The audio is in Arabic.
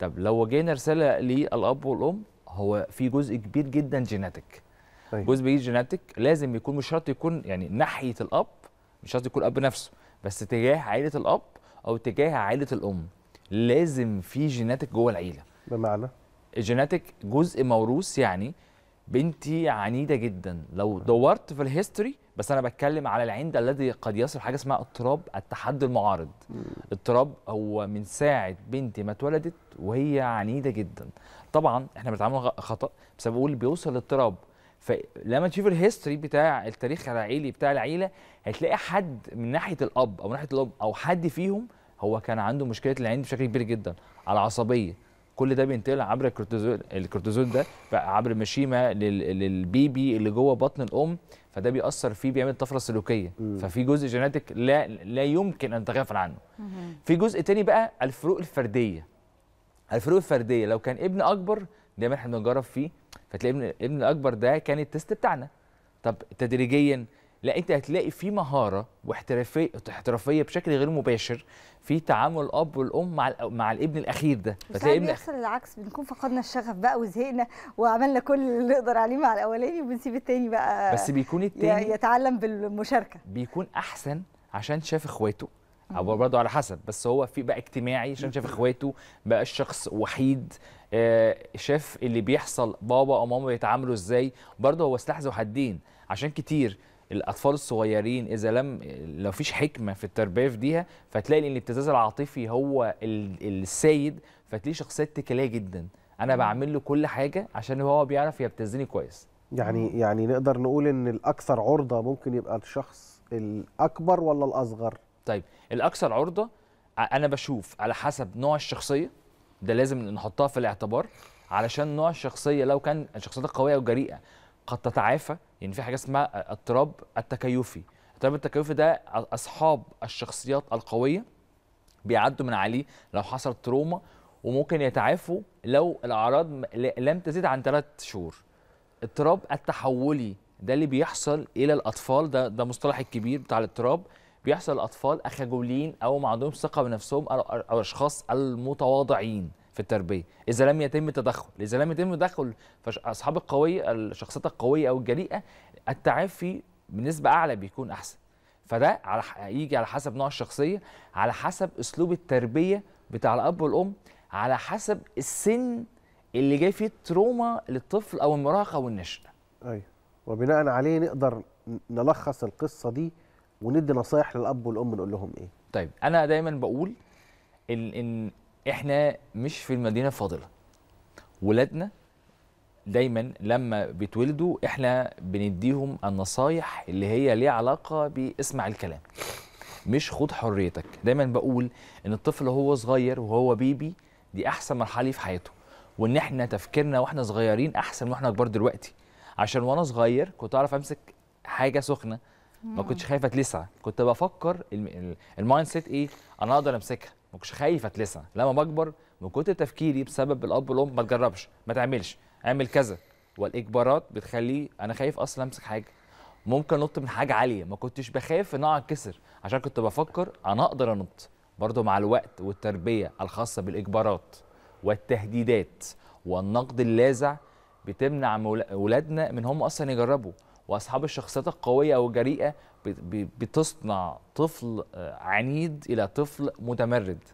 طب لو جينا رساله للاب والام هو في جزء كبير جدا جيناتيك طيب. أيوة. جزء كبير جيناتيك لازم يكون مش شرط يكون يعني ناحيه الاب مش شرط يكون الاب نفسه بس تجاه عائله الاب او تجاه عائله الام لازم في جيناتيك جوه العيله بمعنى الجيناتيك جزء موروث يعني بنتي عنيده جدا لو آه. دورت في الهيستوري بس انا بتكلم على العند الذي قد يصل حاجه اسمها اضطراب التحدي المعارض اضطراب هو من ساعه بنتي ما اتولدت وهي عنيده جدا طبعا احنا بنتعامل خطا بس بقول بيوصل لاضطراب فلما تشوف الهيستوري بتاع التاريخ العائلي بتاع العيله هتلاقي حد من ناحيه الاب او ناحيه الام او حد فيهم هو كان عنده مشكله العند بشكل كبير جدا على العصبيه كل ده بينتقل عبر الكورتيزون الكورتيزون ده عبر مشيمه للبيبي اللي جوه بطن الام فده بيأثر فيه بيعمل طفره سلوكيه ففي جزء جيناتيك لا لا يمكن ان تغافل عنه في جزء تاني بقى الفروق الفرديه الفروق الفرديه لو كان ابن اكبر دايما احنا بنجرب فيه فتلاقي ابن الاكبر ده كان التست بتاعنا طب تدريجيا لا انت هتلاقي في مهاره واحترافيه احترافيه بشكل غير مباشر في تعامل الاب والام مع مع الابن الاخير ده فتلاقي ابن بيحصل العكس بنكون فقدنا الشغف بقى وزهقنا وعملنا كل اللي نقدر عليه مع الاولاني وبنسيب الثاني بقى بس بيكون الثاني يتعلم بالمشاركه بيكون احسن عشان شاف اخواته او برضه على حسب بس هو في بقى اجتماعي عشان شاف اخواته بقى الشخص وحيد آه، شاف اللي بيحصل بابا او ماما بيتعاملوا ازاي برضه هو سلاح ذو حدين عشان كتير الاطفال الصغيرين اذا لم لو فيش حكمه في التربيه في ديها فتلاقي ان الابتزاز العاطفي هو السيد فتلاقيه شخصيه اتكاليه جدا انا بعمل له كل حاجه عشان هو بيعرف يبتزني كويس يعني يعني نقدر نقول ان الاكثر عرضه ممكن يبقى الشخص الاكبر ولا الاصغر طيب الاكثر عرضه انا بشوف على حسب نوع الشخصيه ده لازم نحطها في الاعتبار علشان نوع الشخصيه لو كان شخصيتك قويه وجريئه قد تتعافى يعني في حاجه اسمها اضطراب التكيفي اضطراب التكيفي ده اصحاب الشخصيات القويه بيعدوا من عليه لو حصل تروما وممكن يتعافوا لو الاعراض لم تزيد عن ثلاث شهور اضطراب التحولي ده اللي بيحصل الى الاطفال ده ده مصطلح الكبير بتاع الاضطراب بيحصل الاطفال اخجولين او ما عندهمش ثقه بنفسهم او الاشخاص المتواضعين في التربيه اذا لم يتم التدخل اذا لم يتم التدخل فاصحاب القويه الشخصيات القويه او الجريئه التعافي بنسبه اعلى بيكون احسن فده على يجي على حسب نوع الشخصيه على حسب اسلوب التربيه بتاع الاب والام على حسب السن اللي جاي فيه التروما للطفل او المراهقه والنشأة ايوه وبناء عليه نقدر نلخص القصه دي وندي نصايح للاب والام نقول لهم ايه طيب انا دايما بقول ان ان احنا مش في المدينه الفاضله ولادنا دايما لما بيتولدوا احنا بنديهم النصايح اللي هي ليها علاقه باسمع الكلام مش خد حريتك دايما بقول ان الطفل هو صغير وهو بيبي دي احسن مرحله في حياته وان احنا تفكيرنا واحنا صغيرين احسن واحنا كبار دلوقتي عشان وانا صغير كنت اعرف امسك حاجه سخنه ما كنتش خايفه اتلسع كنت بفكر المايند سيت ايه انا اقدر امسكها ما كنتش خايف اتلسع لما بكبر من كتر تفكيري بسبب الاب والام ما تجربش ما تعملش اعمل كذا والاجبارات بتخليه انا خايف اصلا امسك حاجه ممكن انط من حاجه عاليه ما كنتش بخاف ان اتكسر عشان كنت بفكر انا اقدر انط برضه مع الوقت والتربيه الخاصه بالاجبارات والتهديدات والنقد اللاذع بتمنع اولادنا من هم اصلا يجربوا واصحاب الشخصيات القويه او الجريئه بتصنع طفل عنيد الى طفل متمرد